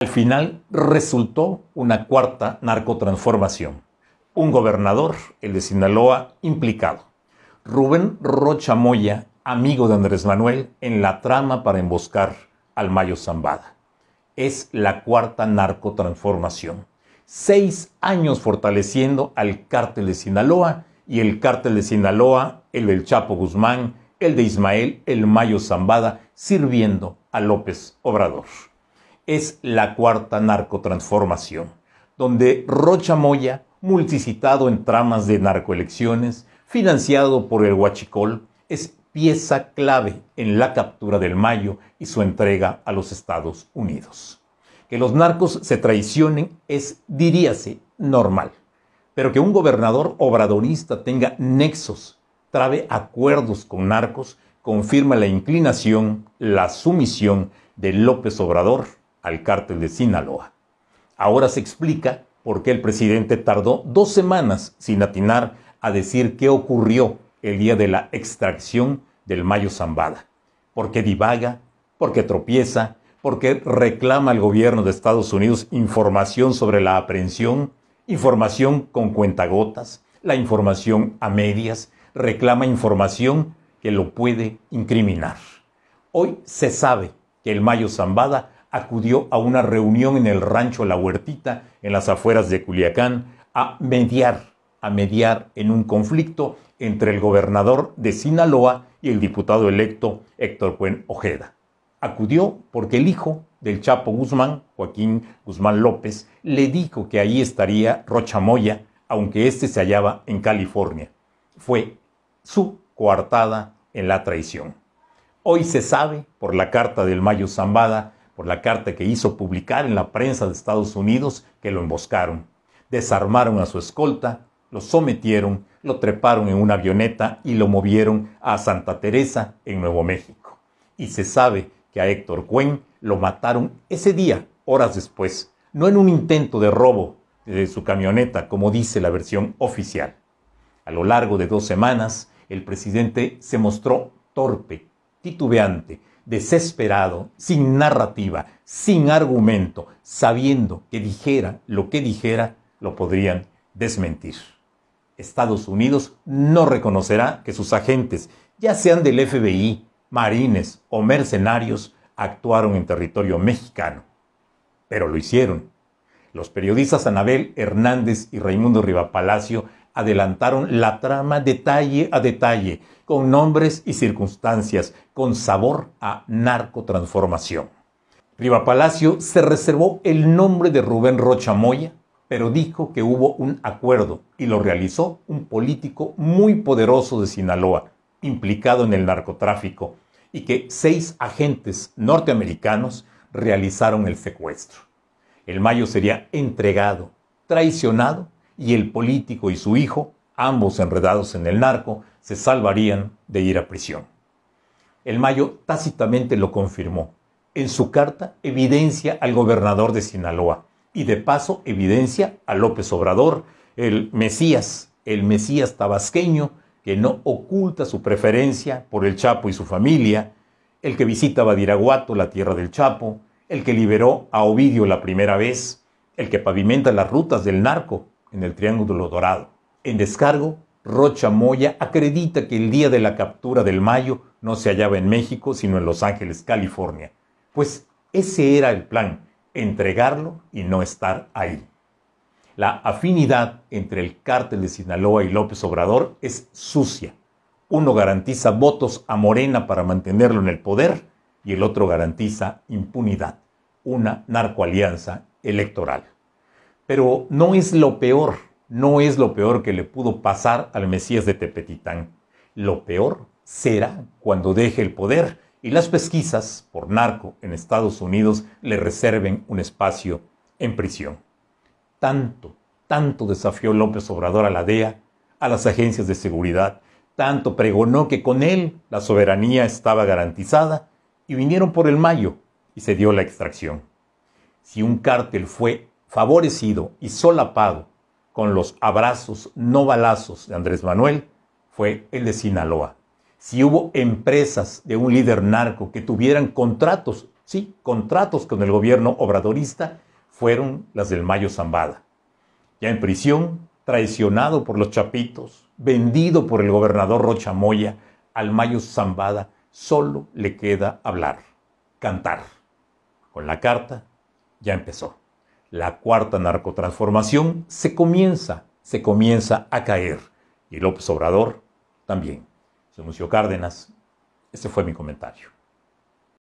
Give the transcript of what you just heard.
Al final resultó una cuarta narcotransformación. Un gobernador, el de Sinaloa, implicado. Rubén Rocha Moya, amigo de Andrés Manuel, en la trama para emboscar al Mayo Zambada. Es la cuarta narcotransformación. Seis años fortaleciendo al cártel de Sinaloa y el cártel de Sinaloa, el del Chapo Guzmán, el de Ismael, el Mayo Zambada, sirviendo a López Obrador es la cuarta narcotransformación, donde Rocha Moya, multicitado en tramas de narcoelecciones, financiado por el Huachicol, es pieza clave en la captura del Mayo y su entrega a los Estados Unidos. Que los narcos se traicionen es, diríase, normal, pero que un gobernador obradorista tenga nexos, trabe acuerdos con narcos, confirma la inclinación, la sumisión de López Obrador al cártel de Sinaloa. Ahora se explica por qué el presidente tardó dos semanas sin atinar a decir qué ocurrió el día de la extracción del Mayo Zambada. Porque divaga, porque tropieza, porque reclama al gobierno de Estados Unidos información sobre la aprehensión, información con cuentagotas, la información a medias, reclama información que lo puede incriminar. Hoy se sabe que el Mayo Zambada acudió a una reunión en el rancho La Huertita, en las afueras de Culiacán, a mediar, a mediar en un conflicto entre el gobernador de Sinaloa y el diputado electo Héctor Buen Ojeda. Acudió porque el hijo del Chapo Guzmán, Joaquín Guzmán López, le dijo que ahí estaría Moya, aunque éste se hallaba en California. Fue su coartada en la traición. Hoy se sabe, por la carta del Mayo Zambada, por la carta que hizo publicar en la prensa de Estados Unidos que lo emboscaron. Desarmaron a su escolta, lo sometieron, lo treparon en una avioneta y lo movieron a Santa Teresa, en Nuevo México. Y se sabe que a Héctor Cuen lo mataron ese día, horas después, no en un intento de robo de su camioneta, como dice la versión oficial. A lo largo de dos semanas, el presidente se mostró torpe, titubeante, desesperado, sin narrativa, sin argumento, sabiendo que dijera lo que dijera, lo podrían desmentir. Estados Unidos no reconocerá que sus agentes, ya sean del FBI, marines o mercenarios, actuaron en territorio mexicano. Pero lo hicieron. Los periodistas Anabel Hernández y Raimundo Rivapalacio adelantaron la trama detalle a detalle, con nombres y circunstancias, con sabor a narcotransformación. Riva Palacio se reservó el nombre de Rubén Rocha Moya, pero dijo que hubo un acuerdo y lo realizó un político muy poderoso de Sinaloa, implicado en el narcotráfico, y que seis agentes norteamericanos realizaron el secuestro. El Mayo sería entregado, traicionado y el político y su hijo, ambos enredados en el narco, se salvarían de ir a prisión. El Mayo tácitamente lo confirmó. En su carta evidencia al gobernador de Sinaloa y de paso evidencia a López Obrador, el Mesías, el Mesías tabasqueño, que no oculta su preferencia por el Chapo y su familia, el que visita Badiraguato, la tierra del Chapo, el que liberó a Ovidio la primera vez, el que pavimenta las rutas del narco, en el Triángulo Dorado. En descargo, Rocha Moya acredita que el día de la captura del Mayo no se hallaba en México, sino en Los Ángeles, California, pues ese era el plan, entregarlo y no estar ahí. La afinidad entre el cártel de Sinaloa y López Obrador es sucia. Uno garantiza votos a Morena para mantenerlo en el poder y el otro garantiza impunidad, una narcoalianza electoral. Pero no es lo peor, no es lo peor que le pudo pasar al Mesías de Tepetitán. Lo peor será cuando deje el poder y las pesquisas por narco en Estados Unidos le reserven un espacio en prisión. Tanto, tanto desafió López Obrador a la DEA, a las agencias de seguridad, tanto pregonó que con él la soberanía estaba garantizada y vinieron por el mayo y se dio la extracción. Si un cártel fue favorecido y solapado con los abrazos no balazos de Andrés Manuel fue el de Sinaloa. Si hubo empresas de un líder narco que tuvieran contratos, sí, contratos con el gobierno obradorista, fueron las del Mayo Zambada. Ya en prisión, traicionado por los chapitos, vendido por el gobernador Rocha Moya, al Mayo Zambada solo le queda hablar, cantar. Con la carta ya empezó la cuarta narcotransformación se comienza, se comienza a caer. Y López Obrador también. Se anunció Cárdenas. Ese fue mi comentario.